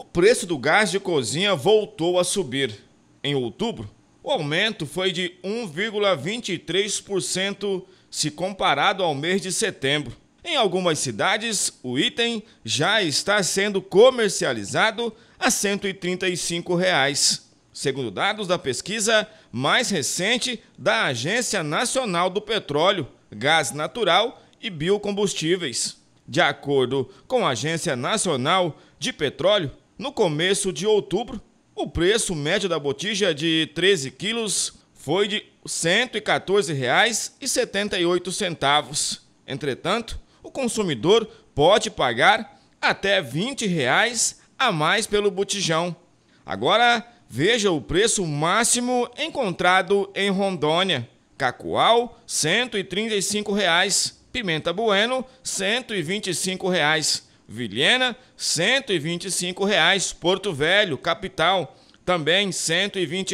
O preço do gás de cozinha voltou a subir. Em outubro, o aumento foi de 1,23% se comparado ao mês de setembro. Em algumas cidades, o item já está sendo comercializado a R$ 135. Reais, segundo dados da pesquisa mais recente da Agência Nacional do Petróleo, Gás Natural e Biocombustíveis. De acordo com a Agência Nacional de Petróleo, no começo de outubro, o preço médio da botija de 13 quilos foi de R$ 114,78. Entretanto, o consumidor pode pagar até R$ 20 a mais pelo botijão. Agora, veja o preço máximo encontrado em Rondônia. Cacoal, R$ 135,00. Pimenta Bueno, R$ 125,00. Vilhena, R$ reais. Porto Velho, capital, também R$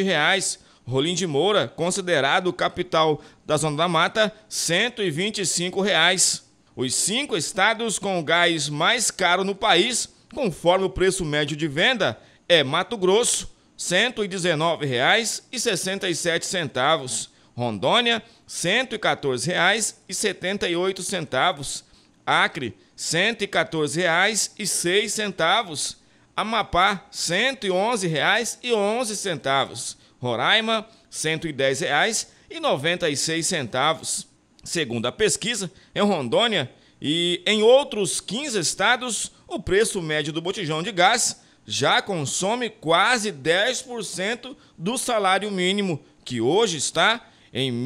reais. Rolim de Moura, considerado capital da Zona da Mata, R$ reais. Os cinco estados com gás mais caro no país, conforme o preço médio de venda, é Mato Grosso, R$ 119,67. Rondônia, R$ 114,78. Acre, R$ 114,06. Amapá, R$ 111,11. Roraima, R$ 110,96. Segundo a pesquisa, em Rondônia e em outros 15 estados, o preço médio do botijão de gás já consome quase 10% do salário mínimo, que hoje está em R$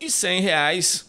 1.100.